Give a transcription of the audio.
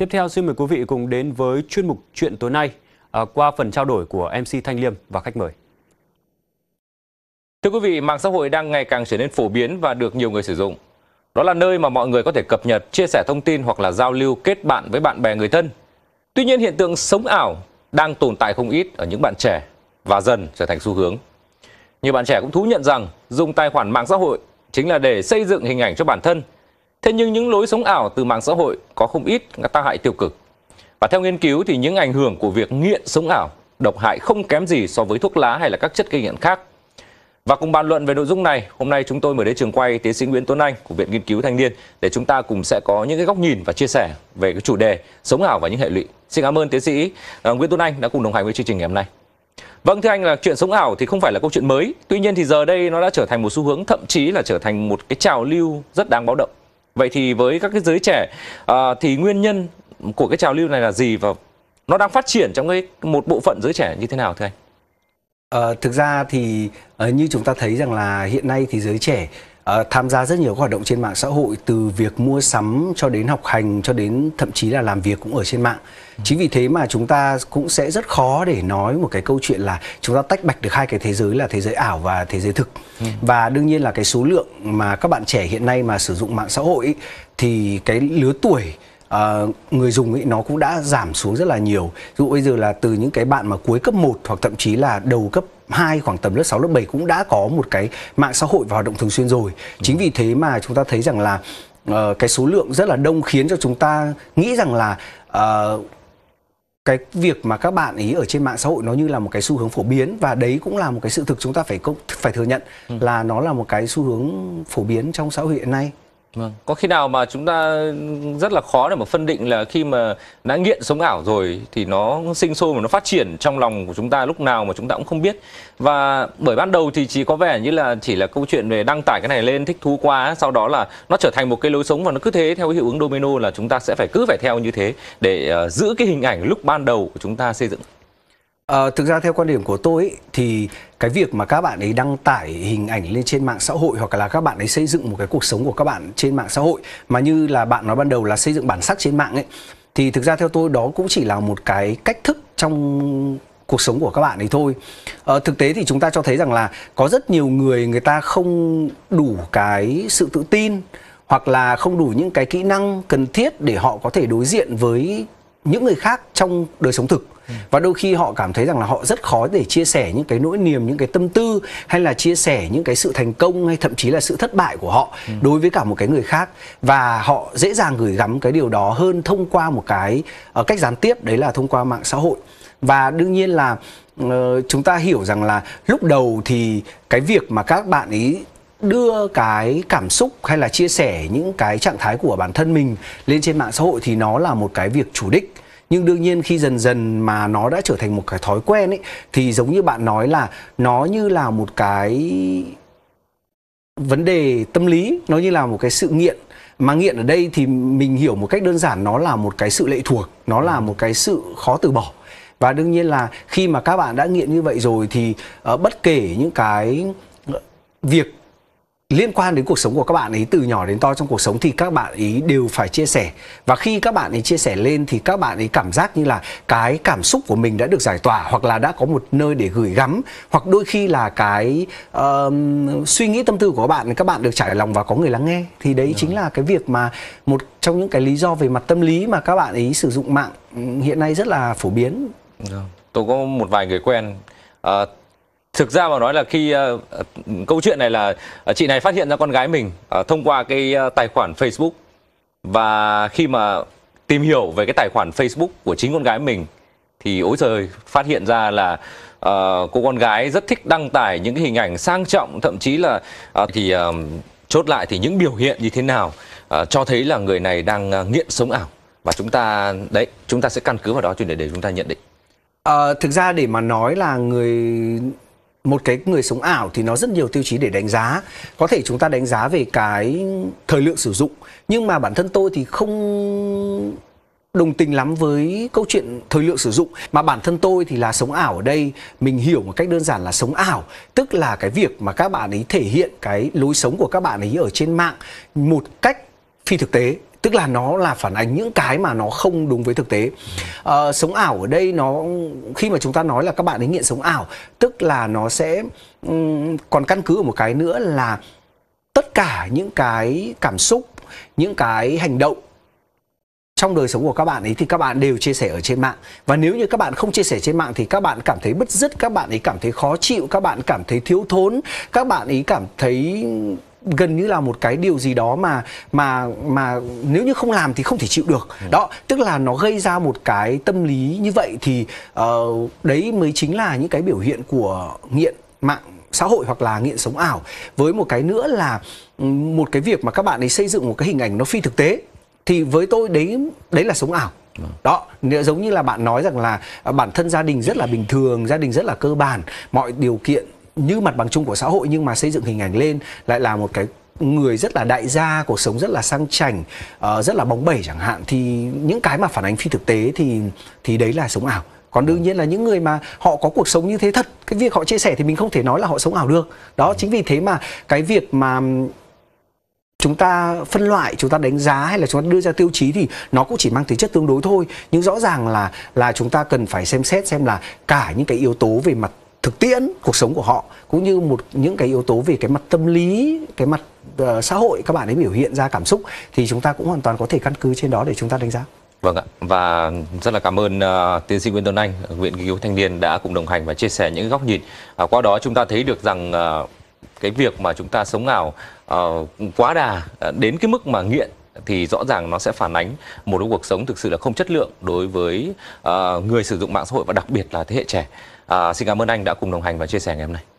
Tiếp theo xin mời quý vị cùng đến với chuyên mục Chuyện tối nay à, qua phần trao đổi của MC Thanh Liêm và khách mời. Thưa quý vị, mạng xã hội đang ngày càng trở nên phổ biến và được nhiều người sử dụng. Đó là nơi mà mọi người có thể cập nhật, chia sẻ thông tin hoặc là giao lưu kết bạn với bạn bè người thân. Tuy nhiên hiện tượng sống ảo đang tồn tại không ít ở những bạn trẻ và dần trở thành xu hướng. Nhiều bạn trẻ cũng thú nhận rằng dùng tài khoản mạng xã hội chính là để xây dựng hình ảnh cho bản thân Thế nhưng những lối sống ảo từ mạng xã hội có không ít các tác hại tiêu cực. Và theo nghiên cứu thì những ảnh hưởng của việc nghiện sống ảo độc hại không kém gì so với thuốc lá hay là các chất gây nghiện khác. Và cùng bàn luận về nội dung này, hôm nay chúng tôi mời đến trường quay tiến sĩ Nguyễn Tuấn Anh của Viện Nghiên cứu Thanh niên để chúng ta cùng sẽ có những cái góc nhìn và chia sẻ về cái chủ đề sống ảo và những hệ lụy. Xin cảm ơn tiến sĩ à, Nguyễn Tuấn Anh đã cùng đồng hành với chương trình ngày hôm nay. Vâng thưa anh là chuyện sống ảo thì không phải là câu chuyện mới, tuy nhiên thì giờ đây nó đã trở thành một xu hướng thậm chí là trở thành một cái trào lưu rất đáng báo động. Vậy thì với các cái giới trẻ à, thì nguyên nhân của cái trào lưu này là gì và nó đang phát triển trong cái một bộ phận giới trẻ như thế nào thưa anh? À, thực ra thì uh, như chúng ta thấy rằng là hiện nay thì giới trẻ Ờ, tham gia rất nhiều các hoạt động trên mạng xã hội từ việc mua sắm cho đến học hành cho đến thậm chí là làm việc cũng ở trên mạng ừ. chính vì thế mà chúng ta cũng sẽ rất khó để nói một cái câu chuyện là chúng ta tách bạch được hai cái thế giới là thế giới ảo và thế giới thực ừ. và đương nhiên là cái số lượng mà các bạn trẻ hiện nay mà sử dụng mạng xã hội thì cái lứa tuổi uh, người dùng ấy nó cũng đã giảm xuống rất là nhiều. Dụ bây giờ là từ những cái bạn mà cuối cấp 1 hoặc thậm chí là đầu cấp 2 khoảng tầm lớp 6 lớp 7 cũng đã có một cái mạng xã hội và hoạt động thường xuyên rồi. Chính vì thế mà chúng ta thấy rằng là uh, cái số lượng rất là đông khiến cho chúng ta nghĩ rằng là uh, cái việc mà các bạn ý ở trên mạng xã hội nó như là một cái xu hướng phổ biến và đấy cũng là một cái sự thực chúng ta phải công, phải thừa nhận ừ. là nó là một cái xu hướng phổ biến trong xã hội hiện nay. Vâng. Có khi nào mà chúng ta rất là khó để mà phân định là khi mà đã nghiện sống ảo rồi thì nó sinh sôi và nó phát triển trong lòng của chúng ta lúc nào mà chúng ta cũng không biết. Và bởi ban đầu thì chỉ có vẻ như là chỉ là câu chuyện về đăng tải cái này lên thích thú quá, sau đó là nó trở thành một cái lối sống và nó cứ thế theo cái hiệu ứng domino là chúng ta sẽ phải cứ phải theo như thế để ờ, giữ cái hình ảnh lúc ban đầu của chúng ta xây dựng. À, thực ra theo quan điểm của tôi ấy, thì cái việc mà các bạn ấy đăng tải hình ảnh lên trên mạng xã hội hoặc là các bạn ấy xây dựng một cái cuộc sống của các bạn trên mạng xã hội mà như là bạn nói ban đầu là xây dựng bản sắc trên mạng ấy thì thực ra theo tôi đó cũng chỉ là một cái cách thức trong cuộc sống của các bạn ấy thôi à, thực tế thì chúng ta cho thấy rằng là có rất nhiều người người ta không đủ cái sự tự tin hoặc là không đủ những cái kỹ năng cần thiết để họ có thể đối diện với những người khác trong đời sống thực ừ. và đôi khi họ cảm thấy rằng là họ rất khó để chia sẻ những cái nỗi niềm những cái tâm tư hay là chia sẻ những cái sự thành công hay thậm chí là sự thất bại của họ ừ. đối với cả một cái người khác và họ dễ dàng gửi gắm cái điều đó hơn thông qua một cái ờ, cách gián tiếp đấy là thông qua mạng xã hội và đương nhiên là ờ, chúng ta hiểu rằng là lúc đầu thì cái việc mà các bạn ấy đưa cái cảm xúc hay là chia sẻ những cái trạng thái của bản thân mình lên trên mạng xã hội thì nó là một cái việc chủ đích nhưng đương nhiên khi dần dần mà nó đã trở thành một cái thói quen ấy thì giống như bạn nói là nó như là một cái vấn đề tâm lý nó như là một cái sự nghiện mà nghiện ở đây thì mình hiểu một cách đơn giản nó là một cái sự lệ thuộc nó là một cái sự khó từ bỏ và đương nhiên là khi mà các bạn đã nghiện như vậy rồi thì uh, bất kể những cái ờ, việc liên quan đến cuộc sống của các bạn ấy từ nhỏ đến to trong cuộc sống thì các bạn ấy đều phải chia sẻ và khi các bạn ấy chia sẻ lên thì các bạn ấy cảm giác như là cái cảm xúc của mình đã được giải tỏa hoặc là đã có một nơi để gửi gắm hoặc đôi khi là cái um, suy nghĩ tâm tư của các bạn các bạn được trải lòng và có người lắng nghe thì đấy Đúng. chính là cái việc mà một trong những cái lý do về mặt tâm lý mà các bạn ấy sử dụng mạng ừ, hiện nay rất là phổ biến tôi có một vài người quen uh, thực ra mà nói là khi uh, câu chuyện này là uh, chị này phát hiện ra con gái mình uh, thông qua cái uh, tài khoản Facebook và khi mà tìm hiểu về cái tài khoản Facebook của chính con gái mình thì ối trời phát hiện ra là uh, cô con gái rất thích đăng tải những cái hình ảnh sang trọng thậm chí là uh, thì uh, chốt lại thì những biểu hiện như thế nào uh, cho thấy là người này đang uh, nghiện sống ảo và chúng ta đấy chúng ta sẽ căn cứ vào đó để để chúng ta nhận định. Uh, thực ra để mà nói là người một cái người sống ảo thì nó rất nhiều tiêu chí để đánh giá có thể chúng ta đánh giá về cái thời lượng sử dụng nhưng mà bản thân tôi thì không đồng tình lắm với câu chuyện thời lượng sử dụng mà bản thân tôi thì là sống ảo ở đây mình hiểu một cách đơn giản là sống ảo tức là cái việc mà các bạn ấy thể hiện cái lối sống của các bạn ấy ở trên mạng một cách phi thực tế tức là nó là phản ánh những cái mà nó không đúng với thực tế à, sống ảo ở đây nó khi mà chúng ta nói là các bạn ấy nghiện sống ảo tức là nó sẽ um, còn căn cứ ở một cái nữa là tất cả những cái cảm xúc những cái hành động trong đời sống của các bạn ấy thì các bạn đều chia sẻ ở trên mạng và nếu như các bạn không chia sẻ trên mạng thì các bạn cảm thấy bứt rứt các bạn ấy cảm thấy khó chịu các bạn cảm thấy thiếu thốn các bạn ấy cảm thấy gần như là một cái điều gì đó mà mà mà nếu như không làm thì không thể chịu được ừ. đó tức là nó gây ra một cái tâm lý như vậy thì uh, đấy mới chính là những cái biểu hiện của nghiện mạng xã hội hoặc là nghiện sống ảo với một cái nữa là ừ, một cái việc mà các bạn ấy xây dựng một cái hình ảnh nó phi thực tế thì với tôi đấy đấy là sống ảo vâng. đó giống như là bạn nói rằng là bản thân gia đình rất là bình thường gia đình rất là cơ bản mọi điều kiện như mặt bằng chung của xã hội nhưng mà xây dựng hình ảnh lên lại là một cái người rất là đại gia cuộc sống rất là sang chảnh uh, rất là bóng bẩy chẳng hạn thì những cái mà phản ánh phi thực tế thì thì đấy là sống ảo còn đương nhiên là những người mà họ có cuộc sống như thế thật cái việc họ chia sẻ thì mình không thể nói là họ sống ảo được đó ừ. chính vì thế mà cái việc mà chúng ta phân loại chúng ta đánh giá hay là chúng ta đưa ra tiêu chí thì nó cũng chỉ mang tính chất tương đối thôi nhưng rõ ràng là là chúng ta cần phải xem xét xem là cả những cái yếu tố về mặt thực tiễn cuộc sống của họ cũng như một những cái yếu tố về cái mặt tâm lý cái mặt uh, xã hội các bạn ấy biểu hiện ra cảm xúc thì chúng ta cũng hoàn toàn có thể căn cứ trên đó để chúng ta đánh giá Vâng ạ, và rất là cảm ơn uh, tiến sĩ Nguyễn Tuấn Anh, Viện Nghiên cứu Thanh niên đã cùng đồng hành và chia sẻ những góc nhìn. Uh, qua đó chúng ta thấy được rằng uh, cái việc mà chúng ta sống ảo uh, quá đà uh, đến cái mức mà nghiện thì rõ ràng nó sẽ phản ánh một cái cuộc sống thực sự là không chất lượng đối với uh, người sử dụng mạng xã hội và đặc biệt là thế hệ trẻ. Uh, xin cảm ơn anh đã cùng đồng hành và chia sẻ ngày hôm nay.